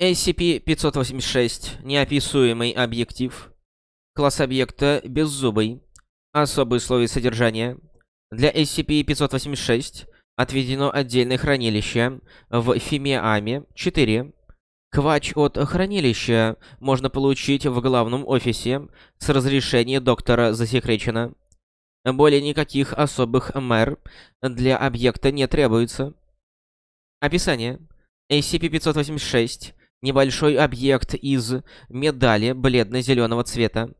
SCP-586. Неописуемый объектив. Класс объекта беззубый. Особые условия содержания. Для SCP-586 отведено отдельное хранилище в Фимиаме 4. Квач от хранилища можно получить в главном офисе с разрешения доктора засекречено. Более никаких особых мер для объекта не требуется. Описание. SCP-586 Небольшой объект из медали бледно-зеленого цвета.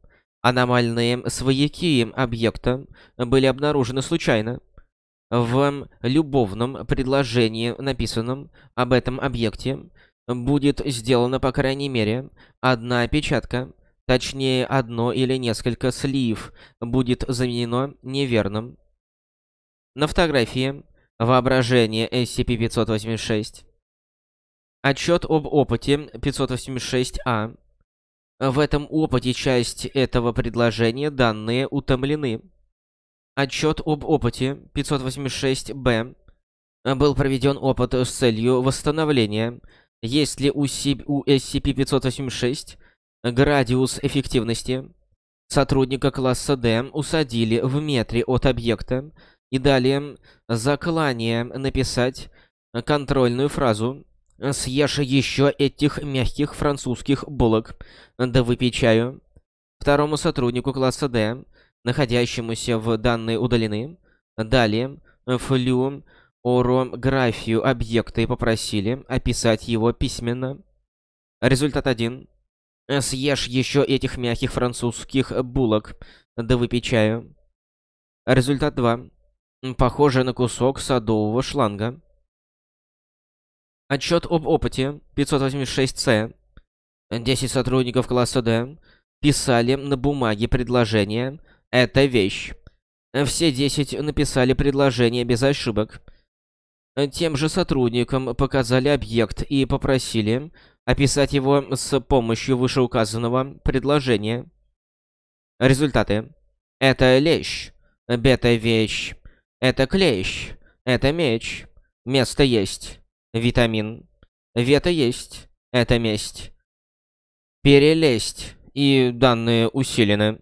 Аномальные свояки объекта были обнаружены случайно. В любовном предложении, написанном об этом объекте, будет сделана, по крайней мере, одна опечатка, точнее, одно или несколько слив будет заменено неверным. На фотографии «Воображение SCP-586» Отчет об опыте 586А. В этом опыте часть этого предложения данные утомлены. Отчет об опыте 586Б. Был проведен опыт с целью восстановления. Есть ли у, C у SCP-586 градиус эффективности? Сотрудника класса D усадили в метре от объекта и дали заклание написать контрольную фразу Съешь еще этих мягких французских булок, да выпей чаю. Второму сотруднику класса Д, находящемуся в данной удалены. дали флю орографию объекта и попросили описать его письменно. Результат 1. Съешь еще этих мягких французских булок, да выпей чаю. Результат 2. Похоже на кусок садового шланга. Отчет об опыте 586С. 10 сотрудников класса Д писали на бумаге предложение «Это вещь». Все 10 написали предложение без ошибок. Тем же сотрудникам показали объект и попросили описать его с помощью вышеуказанного предложения. Результаты. Это лещ. Бета-вещь. Это клещ. Это меч. Место есть. Витамин. Вето есть. Это месть. Перелезть. И данные усилены.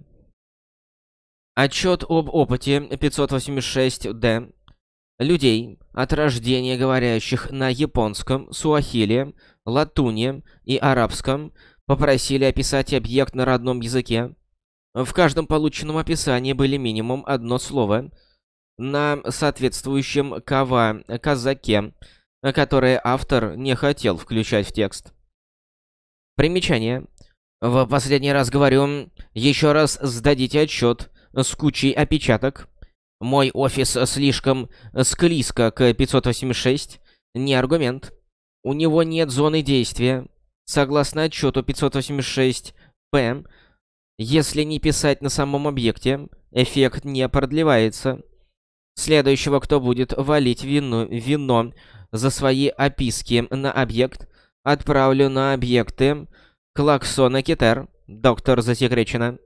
Отчет об опыте 586-Д. Людей, от рождения говорящих на японском, суахиле, латуне и арабском, попросили описать объект на родном языке. В каждом полученном описании были минимум одно слово на соответствующем кава казаке Э, которые автор не хотел включать в текст. Примечание. В последний раз говорю, еще раз сдадите отчет с кучей опечаток. Мой офис слишком склизко к 586, не аргумент. У него нет зоны действия. Согласно отчету 586-П, если не писать на самом объекте, эффект не продлевается. Следующего, кто будет валить вину, вино за свои описки на объект, отправлю на объекты Клаксона Китер, доктор Засекречено.